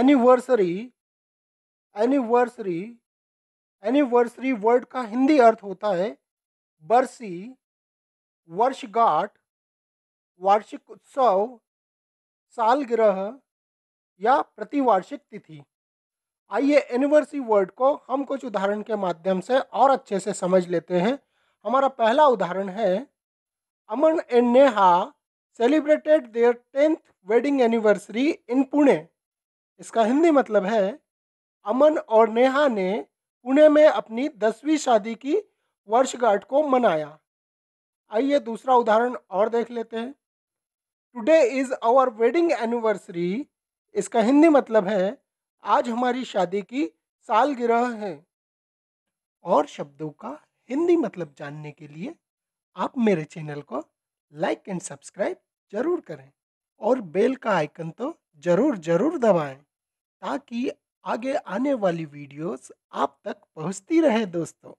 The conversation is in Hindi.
एनिवर्सरी एनिवर्सरी एनिवर्सरी वर्ड का हिंदी अर्थ होता है बरसी वर्षगांठ वार्षिक उत्सव सालगिरह या प्रतिवार्षिक तिथि आइए एनिवर्सरी वर्ड को हम कुछ उदाहरण के माध्यम से और अच्छे से समझ लेते हैं हमारा पहला उदाहरण है Aman and Neha celebrated their tenth wedding anniversary in Pune इसका हिंदी मतलब है अमन और नेहा ने पुणे में अपनी दसवीं शादी की वर्षगांठ को मनाया आइए दूसरा उदाहरण और देख लेते हैं today is our wedding anniversary इसका हिंदी मतलब है आज हमारी शादी की सालगिरह है और शब्दों का हिंदी मतलब जानने के लिए आप मेरे चैनल को लाइक एंड सब्सक्राइब जरूर करें और बेल का आइकन तो ज़रूर ज़रूर दबाएं ताकि आगे आने वाली वीडियोस आप तक पहुंचती रहे दोस्तों